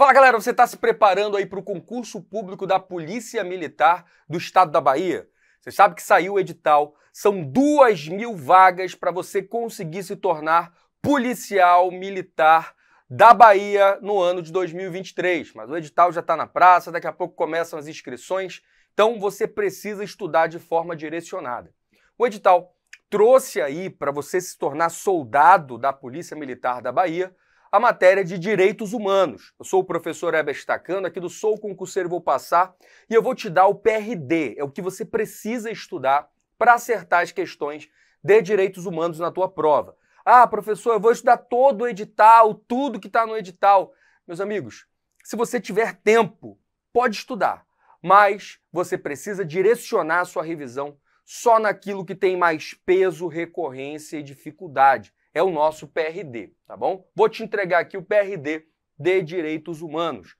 Fala galera, você está se preparando aí para o concurso público da Polícia Militar do Estado da Bahia? Você sabe que saiu o edital, são duas mil vagas para você conseguir se tornar policial militar da Bahia no ano de 2023. Mas o edital já está na praça, daqui a pouco começam as inscrições, então você precisa estudar de forma direcionada. O edital trouxe aí para você se tornar soldado da Polícia Militar da Bahia a matéria de direitos humanos. Eu sou o professor Eber Stacano, aqui do Sou Concurseiro Vou Passar, e eu vou te dar o PRD, é o que você precisa estudar para acertar as questões de direitos humanos na tua prova. Ah, professor, eu vou estudar todo o edital, tudo que está no edital. Meus amigos, se você tiver tempo, pode estudar, mas você precisa direcionar a sua revisão só naquilo que tem mais peso, recorrência e dificuldade é o nosso PRD, tá bom? Vou te entregar aqui o PRD de Direitos Humanos.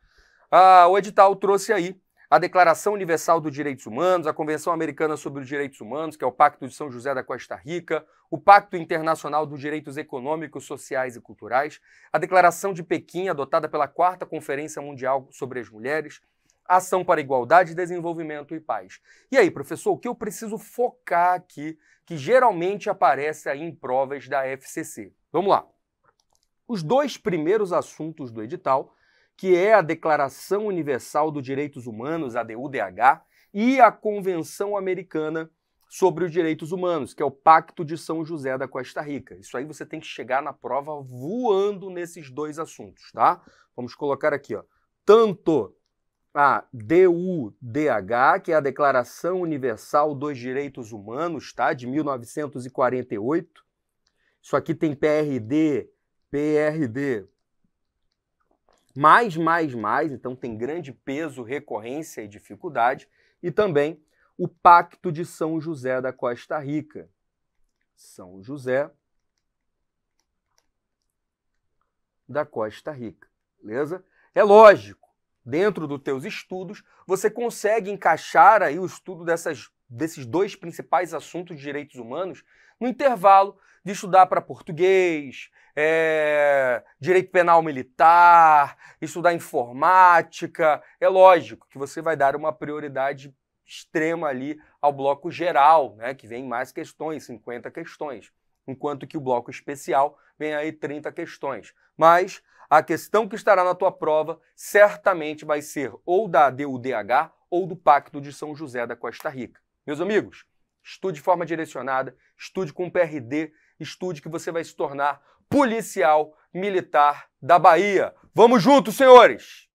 Ah, o edital trouxe aí a Declaração Universal dos Direitos Humanos, a Convenção Americana sobre os Direitos Humanos, que é o Pacto de São José da Costa Rica, o Pacto Internacional dos Direitos Econômicos, Sociais e Culturais, a Declaração de Pequim, adotada pela Quarta Conferência Mundial sobre as Mulheres, Ação para Igualdade, Desenvolvimento e Paz. E aí, professor, o que eu preciso focar aqui, que geralmente aparece aí em provas da FCC? Vamos lá. Os dois primeiros assuntos do edital, que é a Declaração Universal dos Direitos Humanos, a DUDH, e a Convenção Americana sobre os Direitos Humanos, que é o Pacto de São José da Costa Rica. Isso aí você tem que chegar na prova voando nesses dois assuntos, tá? Vamos colocar aqui, ó. Tanto a DUDH, que é a Declaração Universal dos Direitos Humanos, tá? De 1948. Isso aqui tem PRD, PRD, mais, mais, mais, então tem grande peso, recorrência e dificuldade, e também o Pacto de São José da Costa Rica. São José da Costa Rica, beleza? É lógico dentro dos teus estudos, você consegue encaixar aí o estudo dessas, desses dois principais assuntos de direitos humanos no intervalo de estudar para português, é, direito penal militar, estudar informática. É lógico que você vai dar uma prioridade extrema ali ao bloco geral, né, que vem mais questões, 50 questões enquanto que o bloco especial vem aí 30 questões. Mas a questão que estará na tua prova certamente vai ser ou da DUDH ou do Pacto de São José da Costa Rica. Meus amigos, estude de forma direcionada, estude com PRD, estude que você vai se tornar policial militar da Bahia. Vamos juntos, senhores!